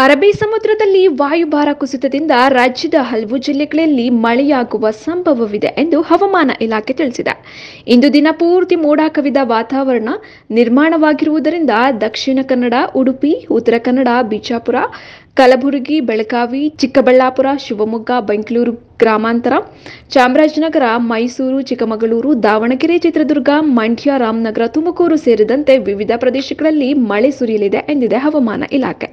ಅರಬ್ಬಿ ಸಮುದ್ರದಲ್ಲಿ ವಾಯುಭಾರ ಕುಸಿತದಿಂದ ರಾಜ್ಯದ ಹಲವು ಜಿಲ್ಲೆಗಳಲ್ಲಿ ಮಳೆಯಾಗುವ ಸಂಭವವಿದೆ ಎಂದು ಹವಾಮಾನ ಇಲಾಖೆ ತಿಳಿಸಿದೆ ಇಂದು ದಿನ ಪೂರ್ತಿ ಮೋಡ ಕವಿದ ವಾತಾವರಣ ನಿರ್ಮಾಣವಾಗಿರುವುದರಿಂದ ದಕ್ಷಿಣ ಕನ್ನಡ ಉಡುಪಿ ಉತ್ತರ ಕನ್ನಡ ಬಿಜಾಪುರ ಕಲಬುರಗಿ ಬೆಳಗಾವಿ ಚಿಕ್ಕಬಳ್ಳಾಪುರ ಶಿವಮೊಗ್ಗ ಬೆಂಗಳೂರು ಗ್ರಾಮಾಂತರ ಚಾಮರಾಜನಗರ ಮೈಸೂರು ಚಿಕ್ಕಮಗಳೂರು ದಾವಣಗೆರೆ ಚಿತ್ರದುರ್ಗ ಮಂಡ್ಯ ರಾಮನಗರ ತುಮಕೂರು ಸೇರಿದಂತೆ ವಿವಿಧ ಪ್ರದೇಶಗಳಲ್ಲಿ ಮಳೆ ಸುರಿಯಲಿದೆ ಎಂದಿದೆ ಹವಾಮಾನ ಇಲಾಖೆ